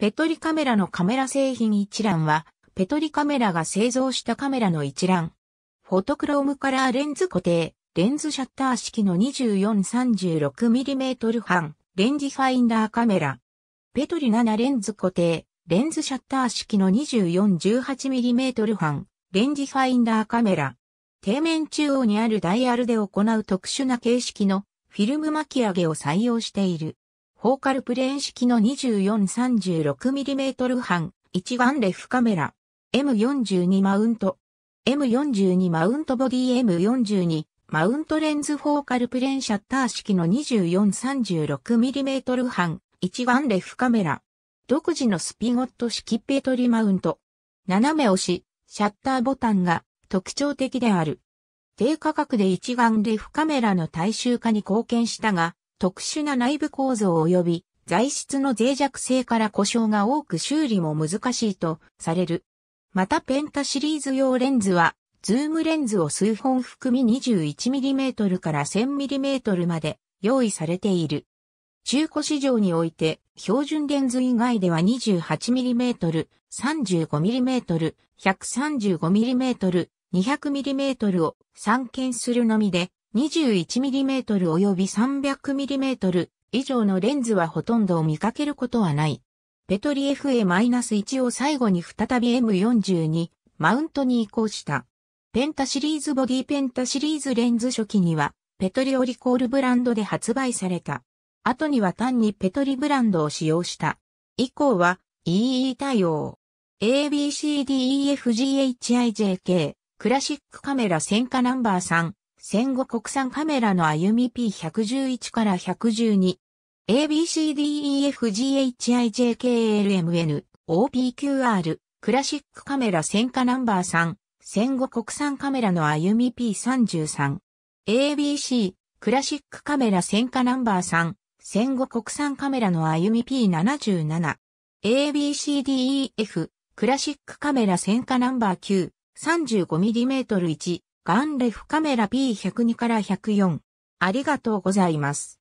ペトリカメラのカメラ製品一覧は、ペトリカメラが製造したカメラの一覧。フォトクロームカラーレンズ固定、レンズシャッター式の 24-36mm 半、レンジファインダーカメラ。ペトリ7レンズ固定、レンズシャッター式の 24-18mm 半、レンジファインダーカメラ。底面中央にあるダイヤルで行う特殊な形式のフィルム巻き上げを採用している。フォーカルプレーン式の 2436mm 半一眼レフカメラ M42 マウント M42 マウントボディ M42 マウントレンズフォーカルプレーンシャッター式の 2436mm 半一眼レフカメラ独自のスピゴット式ペトリマウント斜め押しシャッターボタンが特徴的である低価格で一眼レフカメラの大衆化に貢献したが特殊な内部構造及び材質の脆弱性から故障が多く修理も難しいとされる。またペンタシリーズ用レンズは、ズームレンズを数本含み 21mm から 1000mm まで用意されている。中古市場において、標準レンズ以外では 28mm、35mm、135mm、200mm を散見するのみで、21mm 及び 300mm 以上のレンズはほとんど見かけることはない。ペトリ FA-1 を最後に再び M42 マウントに移行した。ペンタシリーズボディペンタシリーズレンズ初期にはペトリオリコールブランドで発売された。後には単にペトリブランドを使用した。以降は EE 対応。ABCDEFGHIJK クラシックカメラ戦火ナンバー3戦後国産カメラの歩み P111 から 112ABCDEFGHIJKLMN OPQR クラシックカメラ戦火ナンバー3戦後国産カメラの歩み P33 ABC クラシックカメラ戦火ナンバー3戦後国産カメラの歩み P77 ABCDEF クラシックカメラ戦火ナンバー9 35mm1 ガンレフカメラ P102 から104。ありがとうございます。